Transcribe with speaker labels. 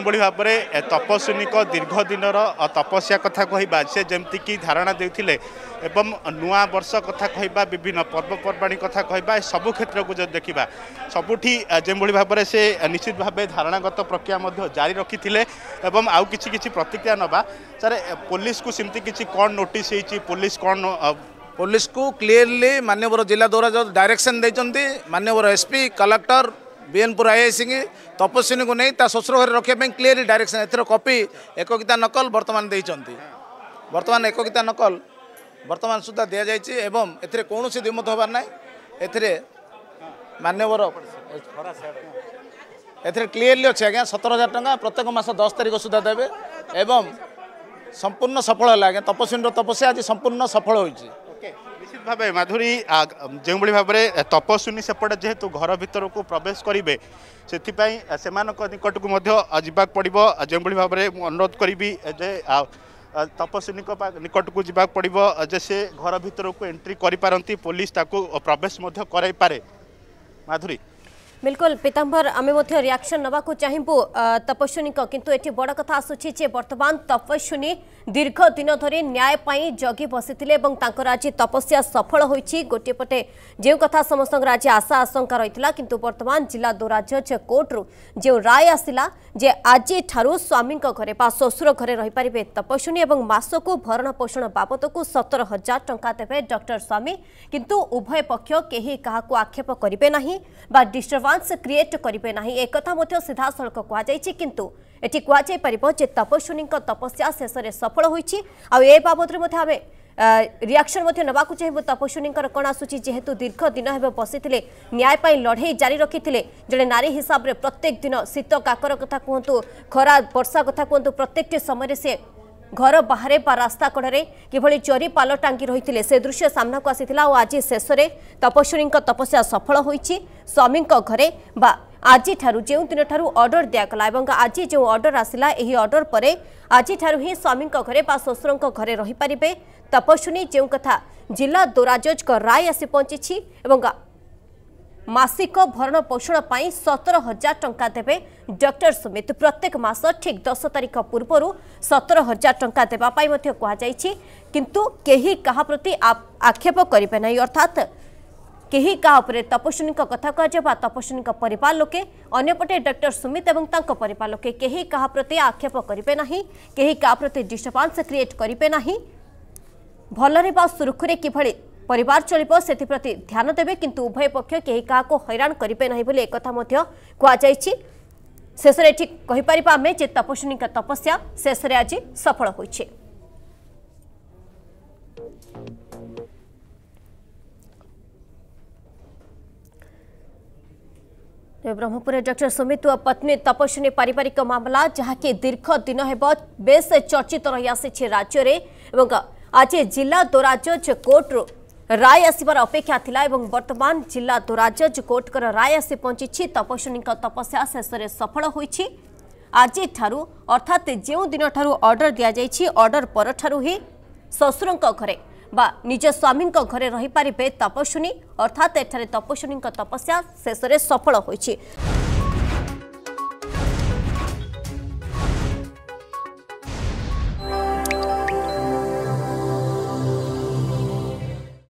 Speaker 1: ଯେଉଁଭଳି ଭାବରେ ତପସ୍ୱିନୀଙ୍କ ଦୀର୍ଘ ଦିନର ତପସ୍ୟା କଥା କହିବା ସେ ଯେମିତିକି ଧାରଣା ଦେଇଥିଲେ ଏବଂ ନୂଆ ବର୍ଷ କଥା କହିବା ବିଭିନ୍ନ ପର୍ବପର୍ବାଣି କଥା କହିବା ସବୁ କ୍ଷେତ୍ରକୁ ଯଦି ଦେଖିବା ସବୁଠି ଯେଉଁଭଳି ଭାବରେ ସେ ନିଶ୍ଚିତ ଭାବେ ଧାରଣାଗତ ପ୍ରକ୍ରିୟା ମଧ୍ୟ ଜାରି ରଖିଥିଲେ ଏବଂ ଆଉ କିଛି କିଛି ପ୍ରତିକ୍ରିୟା ନେବା ସାର୍ ପୋଲିସକୁ ସେମିତି କିଛି କ'ଣ ନୋଟିସ୍ ହେଇଛି ପୋଲିସ କ'ଣ ପୋଲିସକୁ କ୍ଲିୟରଲି ମାନ୍ୟବର ଜିଲ୍ଲା ଦ୍ୱାରା ଯେଉଁ ଡାଇରେକ୍ସନ୍ ଦେଇଛନ୍ତି
Speaker 2: ମାନ୍ୟବର ଏସ୍ପି କଲେକ୍ଟର ବିଏନପୁର ଆଇଆଇସି ତପସ୍ୱିନୀକୁ ନେଇ ତା ଶ୍ୱଶୁର ଘରେ ରଖିବା ପାଇଁ କ୍ଲିଅରଲି ଡାଇରେକ୍ସନ୍ ଏଥିରେ କପି ଏକକିତା ନକଲ ବର୍ତ୍ତମାନ ଦେଇଛନ୍ତି ବର୍ତ୍ତମାନ ଏକକିତା ନକଲ ବର୍ତ୍ତମାନ ସୁଦ୍ଧା ଦିଆଯାଇଛି ଏବଂ ଏଥିରେ କୌଣସି ଦ୍ୱିମତ ହେବାର ନାହିଁ ଏଥିରେ ମାନ୍ୟବର ଏଥିରେ କ୍ଲିଅରଲି ଅଛି ଆଜ୍ଞା ସତର ହଜାର ଟଙ୍କା ପ୍ରତ୍ୟେକ ମାସ ଦଶ ତାରିଖ ସୁଦ୍ଧା ଦେବେ ଏବଂ ସମ୍ପୂର୍ଣ୍ଣ ସଫଳ ହେଲା ଆଜ୍ଞା ତପସ୍ୱିନୀର ତପସ୍ୟା
Speaker 1: ଆଜି ସମ୍ପୂର୍ଣ୍ଣ ସଫଳ ହୋଇଛି নিশ্চিত ভাবে মাଧୁରୀ ଯେଉଁଭଳି ଭାବରେ ତପସ୍ୱିନୀ ସେପଟେ ଯେହେତୁ ଘର ଭିତରକୁ ପ୍ରବେଶ କରିବେ ସେଥିପାଇଁ ସେମାନଙ୍କ ନିକଟକୁ ମଧ୍ୟ ଯିବାକୁ ପଡ଼ିବ ଯେଉଁଭଳି ଭାବରେ ମୁଁ ଅନୁରୋଧ କରିବି ଯେ ତପସ୍ୱିନୀଙ୍କ ନିକଟକୁ ଯିବାକୁ ପଡ଼ିବ ଯେ ସେ ଘର ଭିତରକୁ ଏଣ୍ଟ୍ରି କରିପାରନ୍ତି ପୋଲିସ ତାକୁ ପ୍ରବେଶ ମଧ୍ୟ କରାଇପାରେ ମାଧୁରୀ
Speaker 3: বিলকুল পীতাম্বর আমি মধ্যে রিয়াকশন নেওয়া চাহিবু তপস্বিনী কিন্তু এটি বড় কথা আসুচি যে বর্তমান তপস্বিনী ଦୀର୍ଘ ଦିନ ଧରି ନ୍ୟାୟ ପାଇଁ ଜଗି ବସିଥିଲେ ଏବଂ ତାଙ୍କର ଆଜି ତପସ୍ୟା ସଫଳ ହୋଇଛି ଗୋଟିଏ ପଟେ ଯେଉଁ କଥା ସମସ୍ତଙ୍କର ଆଜି ଆଶା ଆଶଙ୍କା ରହିଥିଲା କିନ୍ତୁ ବର୍ତ୍ତମାନ ଜିଲ୍ଲା ଦୌରାଜଜ କୋର୍ଟରୁ ଯେଉଁ ରାୟ ଆସିଲା ଯେ ଆଜିଠାରୁ ସ୍ୱାମୀଙ୍କ ଘରେ ବା ଶ୍ୱଶୁର ଘରେ ରହିପାରିବେ ତପସ୍ୱିନୀ ଏବଂ ମାସକୁ ଭରଣ ପୋଷଣ ବାବଦକୁ ସତର ହଜାର ଟଙ୍କା ଦେବେ ଡକ୍ଟର ସ୍ୱାମୀ କିନ୍ତୁ ଉଭୟ ପକ୍ଷ କେହି କାହାକୁ ଆକ୍ଷେପ କରିବେ ନାହିଁ ବା ଡିଷ୍ଟର୍ବାନ୍ସ କ୍ରିଏଟ୍ କରିବେ ନାହିଁ ଏକଥା ମଧ୍ୟ ସିଧାସଳଖ କୁହାଯାଇଛି କିନ୍ତୁ ଏଠି କୁହାଯାଇପାରିବ ଯେ ତପସ୍ୱିନୀଙ୍କ ତପସ୍ୟା ଶେଷରେ ସଫଳ ସଫଳ ହୋଇଛି ଆଉ ଏ ବାବଦରେ ମଧ୍ୟ ଆମେ ରିଆକ୍ସନ୍ ମଧ୍ୟ ନେବାକୁ ଚାହିଁବୁ ତପସ୍ୱିନୀଙ୍କର କ'ଣ ଆସୁଛି ଯେହେତୁ ଦୀର୍ଘ ଦିନ ହେବ ବସିଥିଲେ ନ୍ୟାୟ ପାଇଁ ଲଢ଼େଇ ଜାରି ରଖିଥିଲେ ଜଣେ ନାରୀ ହିସାବରେ ପ୍ରତ୍ୟେକ ଦିନ ଶୀତ କାକର କଥା କୁହନ୍ତୁ ଖରା ବର୍ଷା କଥା କୁହନ୍ତୁ ପ୍ରତ୍ୟେକଟି ସମୟରେ ସେ ଘର ବାହାରେ ବା ରାସ୍ତା କଡ଼ରେ କିଭଳି ଚୋରି ପାଲ ଟାଙ୍ଗି ରହିଥିଲେ ସେ ଦୃଶ୍ୟ ସାମ୍ନାକୁ ଆସିଥିଲା ଓ ଆଜି ଶେଷରେ ତପସ୍ୱିନୀଙ୍କ ତପସ୍ୟା ସଫଳ ହୋଇଛି ସ୍ୱାମୀଙ୍କ ଘରେ ବା ଆଜିଠାରୁ ଯେଉଁଦିନଠାରୁ ଅର୍ଡର ଦିଆଗଲା ଏବଂ ଆଜି ଯେଉଁ ଅର୍ଡର ଆସିଲା ଏହି ଅର୍ଡର ପରେ ଆଜିଠାରୁ ହିଁ ସ୍ୱାମୀଙ୍କ ଘରେ ବା ଶ୍ୱଶୁରଙ୍କ ଘରେ ରହିପାରିବେ ତପସ୍ୱିନୀ ଯେଉଁ କଥା ଜିଲ୍ଲା ଦୋରାଜଜଙ୍କ ରାୟ ଆସି ପହଞ୍ଚିଛି ଏବଂ ମାସିକ ଭରଣ ପୋଷଣ ପାଇଁ ସତର ହଜାର ଟଙ୍କା ଦେବେ ଡକ୍ଟର ସୁମିତ ପ୍ରତ୍ୟେକ ମାସ ଠିକ୍ ଦଶ ତାରିଖ ପୂର୍ବରୁ ସତର ହଜାର ଟଙ୍କା ଦେବା ପାଇଁ ମଧ୍ୟ କୁହାଯାଇଛି କିନ୍ତୁ କେହି କାହା ପ୍ରତି ଆକ୍ଷେପ କରିବେ ନାହିଁ ଅର୍ଥାତ୍ कहीं का तपस्विनी कथ कहे तपस्विनी परिवार लोके अंपटे डक्टर सुमित पर लोके कहीं का प्रति आक्षेप करे ना कहीं का प्रति डिस्टर्बांस क्रिएट करे ना भलि सुरखुरी किभ पर चल से ध्यान देवे किंतु उभय पक्ष कहीं क्या हईराण करे ना बोली एक कई शेष आम तपस्विनी तपस्या शेष आज सफल हो ब्रह्मपुर डर सुमित पत्नी तपस्विनी पारिवारिक मामला जहाँकि दीर्घ दिन हेब बे चर्चित रही आसी राज्य आज जिला दोराज कोर्ट कोर्टर राय आसवर अपेक्षा था बर्तमान जिला दोराज कोर्ट कर राय आसी पहुंची तपस्विनी तपस्या शेष में सफल हो आज अर्थात जो दिन ठार्डर दि जाइए अर्डर पर ही शशुर घरे বা নিজ স্বামীঙ্ ঘরে রহিপারে তপস্বিনী অর্থাৎ এখানে তপস্বিনী তপস্যা শেষে সফল হয়েছে